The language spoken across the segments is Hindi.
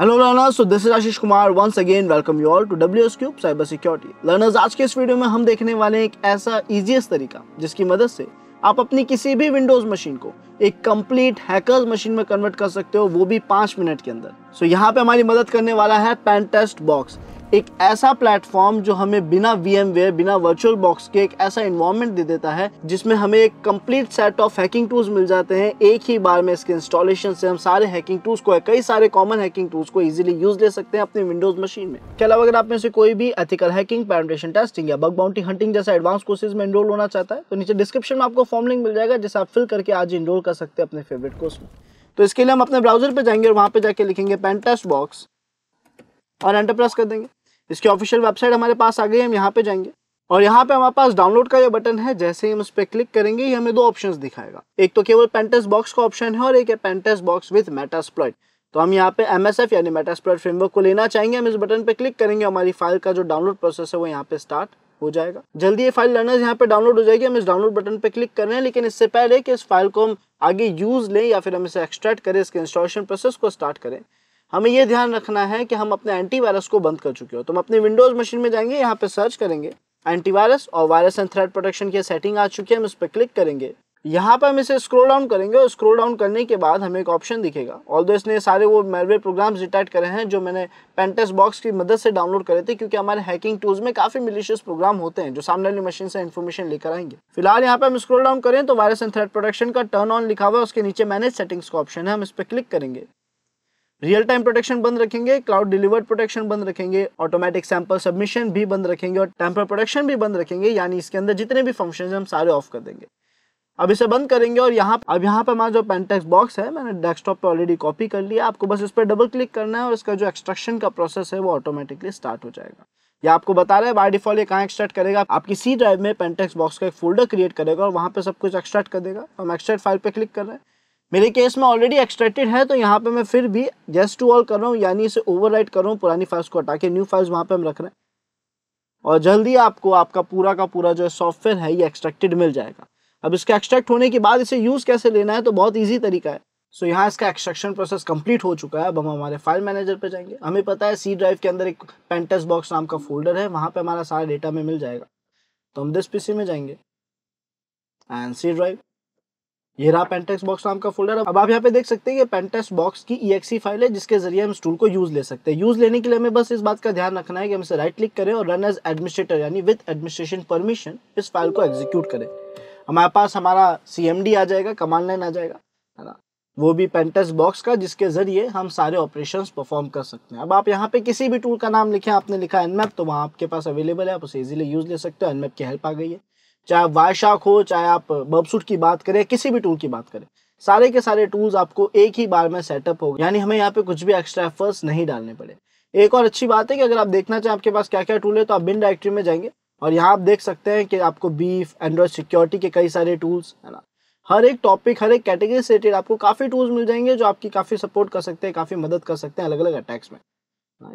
हेलो लर्नर्स तो this is Ashish Kumar once again welcome you all to W S cube cyber security learners आज के इस वीडियो में हम देखने वाले हैं एक ऐसा ईजीएस्ट तरीका जिसकी मदद से आप अपनी किसी भी विंडोज मशीन को एक कंप्लीट हैकर्स मशीन में कन्वर्ट कर सकते हो वो भी पांच मिनट के अंदर सो so, यहाँ पे हमारी मदद करने वाला है पेन टेस्ट बॉक्स एक ऐसा प्लेटफॉर्म जो हमें बिना वी बिना वर्चुअल बॉक्स के एक ऐसा इन्वायरमेंट दे देता है जिसमें हमें एक complete set of hacking tools मिल जाते हैं एक ही बार में इसके इंस्टॉलेशन से हम सारे हैकिंग टूल्स को कई सारे कॉमन हैकिंग टूल्स को इजीली यूज ले सकते हैं अपने विंडोज मशीन में के अलावा अगर आप में से कोई भी एथिकल हैकिंग पैरमेटेशन टेस्टिंग या बग बाउंटी हंटिंग जैसे एडवांस कोर्सेज में इनरोल होना चाहता है तो नीचे डिस्क्रिप्शन में आपको फॉर्म लिंक मिल जाएगा जिसे आप फिल करके आज इनरोल कर सकते हैं अपने फेवरेट कोर्स में तो इसके लिए हम अपने ब्राउजर पर जाएंगे और वहाँ पर जाके लिखेंगे पेन टेस्ट बॉक्स और एंटर प्रेस कर देंगे इसकी ऑफिशियल वेबसाइट हमारे पास आ गई हम यहाँ पे जाएंगे और यहाँ पे हमारे पास डाउनलोड का ये बटन है जैसे ही हम उस पर क्लिक करेंगे ये हमें दो ऑप्शंस दिखाएगा एक तो केवल पेंटेस बॉक्स का ऑप्शन है और एक है पेंटेस बॉक्स विथ मेटास्प्लॉइट तो हम यहाँ पे एम यानी मेटास्प्लॉइट फ्रेमवर्क को लेना चाहेंगे हम इस बटन पे क्लिक करेंगे हमारी फाइल का जो डाउनलोड प्रोसेस है वो यहाँ पे स्टार्ट हो जाएगा जल्दी ये फाइल लर्नर्स यहाँ पे डाउनलोड हो जाएगी हम इस डाउनलोड बटन पे क्लिक कर रहे हैं लेकिन इससे पहले कि इस फाइल को हम आगे यूज लें या फिर हम इसे एक्सट्रैक्ट करें इसके इंस्टॉलेशन प्रोसेस को स्टार्ट करें हमें ये ध्यान रखना है कि हम अपने एंटीवायरस को बंद कर चुके हो तो हम अपने विंडोज़ मशीन में जाएंगे यहाँ पे सर्च करेंगे एंटीवायरस और वायरस एंड थ्रेड प्रोटेक्शन की सेटिंग आ चुकी है हम इस पर क्लिक करेंगे यहाँ पर हम इसे स्क्रोल डाउन करेंगे और स्क्रोल डाउन करने के बाद हमें एक ऑप्शन दिखेगा ऑल इसने सारे वो मेरवे प्रोग्राम्स डिटेक्ट करे हैं जो मैंने पेंटेस बॉक्स की मदद से डाउनलोड करे थे क्योंकि हमारे हैकिंग टूल्स में काफ़ी मिलिशियस प्रोग्राम होते हैं जो सामने वाली मशीन से इन्फॉर्मेशन लेकर आएंगे फिलहाल यहाँ पर हम स्क्रोल डाउन करें तो वायरस एंड थ्रेड प्रोटेक्शन का टर्न ऑन लिखा हुआ है उसके नीचे मैनेज सेटिंग्स का ऑप्शन है हम इस पर क्लिक करेंगे रियल टाइम प्रोटेक्शन बंद रखेंगे क्लाउड डिलीवर्ड प्रोटेक्शन बंद रखेंगे ऑटोमेटिक सैंपल सबमिशन भी बंद रखेंगे और टेम्पर प्रोटेक्शन भी बंद रखेंगे यानी इसके अंदर जितने भी फंक्शन हम सारे ऑफ कर देंगे अब इसे बंद करेंगे और यहाँ अब यहाँ पर हमारा जो पेंटेक्स बॉक्स है मैंने डेस्कटॉप पे ऑलरेडी कॉपी कर लिया आपको बस इस पर डबल क्लिक करना है और इसका जो एक्सट्रक्शन का प्रोसेस है वो ऑटोमेटिकली स्टार्ट हो जाएगा ये आपको बता रहा है बाई डिफॉल्ट ये कहाँ एक्सट्रैक्ट करेगा आपकी सी ड्राइव में पेंटेक्स बॉक्स का एक फोल्डर क्रिएट करेगा और वहाँ पर सब कुछ एक्सट्रैक्ट कर देगा हम एक्सट्रैक्ट फाइल पर क्लिक कर रहे हैं मेरे केस में ऑलरेडी एक्सट्रैक्टेड है तो यहाँ पे मैं फिर भी जेस टू ऑल कर रहा हूँ यानी इसे ओवरराइट कर रहा हूँ पुरानी फाइल्स को हटा के न्यू फाइल्स वहाँ पे हम रख रहे हैं और जल्दी आपको आपका पूरा का पूरा जो सॉफ्टवेयर है ये एक्सट्रैक्टेड मिल जाएगा अब इसके एक्सट्रैक्ट होने के बाद इसे यूज़ कैसे लेना है तो बहुत ईजी तरीका है सो so, यहाँ इसका एक्सट्रैक्शन प्रोसेस कंप्लीट हो चुका है अब हम हमारे फाइल मैनेजर पर जाएंगे हमें पता है सी ड्राइव के अंदर एक पेंटेस बॉक्स नाम का फोल्डर है वहाँ पे हमारा सारा डेटा में मिल जाएगा तो हम दिस सी में जाएंगे एंड सी ड्राइव ये रहा पेंटेक्स बॉक्स नाम का फोल्डर अब आप यहाँ पे देख सकते हैं ये पेंटेक्स बॉक्स की ई फाइल है जिसके जरिए हम टूल को यूज ले सकते हैं यूज लेने के लिए हमें बस इस बात का ध्यान रखना है कि हम इसे राइट क्लिक करें और रन एज एडमिनिस्ट्रेटर यानी विद एडमिनिस्ट्रेशन परमिशन इस फाइल को एग्जीक्यूट करें हमारे पास हमारा सी आ जाएगा कमांड लाइन आ जाएगा है ना वो भी पेंटेस बॉक्स का जिसके जरिए हम सारे ऑपरेशन परफॉर्म कर सकते हैं अब आप यहाँ पे किसी भी टूल का नाम लिखें आपने लिखा एनमैप तो वहाँ आपके पास अवेलेबल है आप उसे इजीली यूज ले सकते हो एनमैप की हेल्प आ गई है चाहे आप हो चाहे आप बबसूट की बात करें किसी भी टूल की बात करें सारे के सारे टूल्स आपको एक ही बार में सेटअप हो यानी हमें यहाँ पे कुछ भी एक्स्ट्रा एफर्ट्स नहीं डालने पड़े एक और अच्छी बात है कि अगर आप देखना चाहें आपके पास क्या क्या टूल है तो आप बिन डायरेक्टरी में जाएंगे और यहाँ आप देख सकते हैं कि आपको बीफ एंड्रॉयड सिक्योरिटी के कई सारे टूल्स है ना हर एक टॉपिक हर एक कैटेगरी से रिलेटेड आपको काफ़ी टूल्स मिल जाएंगे जो आपकी काफ़ी सपोर्ट कर सकते हैं काफ़ी मदद कर सकते हैं अलग अलग अटैक्स में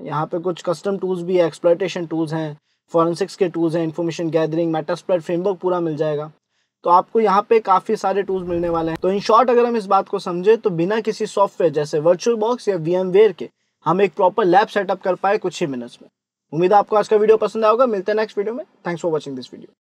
यहाँ पे कुछ कस्टम टूल्स भी है एक्सप्लाइटेशन टूल्स हैं फॉरेंसिक्स के टूल्स हैं information gathering Metasploit framework पूरा मिल जाएगा तो आपको यहाँ पे काफ़ी सारे टूल्स मिलने वाले हैं तो इन शॉर्ट अगर हम इस बात को समझे तो बिना किसी सॉफ्टवेयर जैसे वर्चुअल बॉक्स या वी के हम एक प्रॉपर लैब सेटअप कर पाए कुछ ही मिनट्स में उम्मीद है आपको आज का वीडियो पसंद आएगा मिलते हैं नेक्स्ट वीडियो में thanks for watching this video